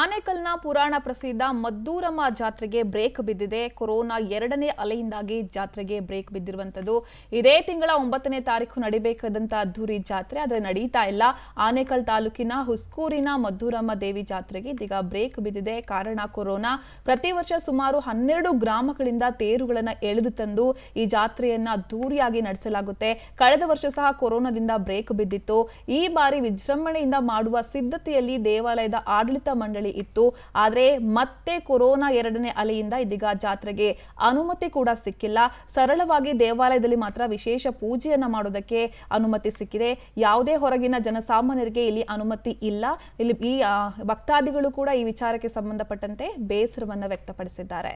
ಆನೇಕಲ್ನ ಪುರಾಣ ಪ್ರಸಿದ್ಧ ಮದ್ದೂರಮ್ಮ ಜಾತ್ರೆಗೆ ಬ್ರೇಕ್ ಬಿದ್ದಿದೆ ಕೊರೋನಾ ಎರಡನೇ ಅಲೆಯಿಂದಾಗಿ ಜಾತ್ರೆಗೆ ಬ್ರೇಕ್ ಬಿದ್ದಿರುವಂಥದ್ದು ಇದೇ ತಿಂಗಳ ಒಂಬತ್ತನೇ ತಾರೀಕು ನಡಿಬೇಕಾದಂಥ ಅದ್ದೂರಿ ಜಾತ್ರೆ ಆದರೆ ನಡೀತಾ ಇಲ್ಲ ಆನೇಕಲ್ ತಾಲೂಕಿನ ಹುಸ್ಕೂರಿನ ಮದ್ದೂರಮ್ಮ ದೇವಿ ಜಾತ್ರೆಗೆ ಇದೀಗ ಬ್ರೇಕ್ ಬಿದ್ದಿದೆ ಕಾರಣ ಕೊರೋನಾ ಪ್ರತಿ ವರ್ಷ ಸುಮಾರು ಹನ್ನೆರಡು ಗ್ರಾಮಗಳಿಂದ ತೇರುಗಳನ್ನ ಎಳೆದು ತಂದು ಈ ಜಾತ್ರೆಯನ್ನ ಅದ್ದೂರಿಯಾಗಿ ನಡೆಸಲಾಗುತ್ತೆ ಕಳೆದ ವರ್ಷ ಸಹ ಕೊರೋನಾದಿಂದ ಬ್ರೇಕ್ ಬಿದ್ದಿತ್ತು ಈ ಬಾರಿ ವಿಜೃಂಭಣೆಯಿಂದ ಮಾಡುವ ಸಿದ್ಧತೆಯಲ್ಲಿ ದೇವಾಲಯದ ಆಡಳಿತ ಮಂಡಳಿ ಇತ್ತು ಆದರೆ ಮತ್ತೆ ಕೊರೋನಾ ಎರಡನೇ ಅಲೆಯಿಂದ ಇದೀಗ ಜಾತ್ರೆಗೆ ಅನುಮತಿ ಕೂಡ ಸಿಕ್ಕಿಲ್ಲ ಸರಳವಾಗಿ ದೇವಾಲಯದಲ್ಲಿ ಮಾತ್ರ ವಿಶೇಷ ಪೂಜೆಯನ್ನ ಮಾಡೋದಕ್ಕೆ ಅನುಮತಿ ಸಿಕ್ಕಿದೆ ಯಾವುದೇ ಹೊರಗಿನ ಜನಸಾಮಾನ್ಯರಿಗೆ ಇಲ್ಲಿ ಅನುಮತಿ ಇಲ್ಲ ಇಲ್ಲಿ ಈ ಭಕ್ತಾದಿಗಳು ಕೂಡ ಈ ವಿಚಾರಕ್ಕೆ ಸಂಬಂಧಪಟ್ಟಂತೆ ಬೇಸರವನ್ನು ವ್ಯಕ್ತಪಡಿಸಿದ್ದಾರೆ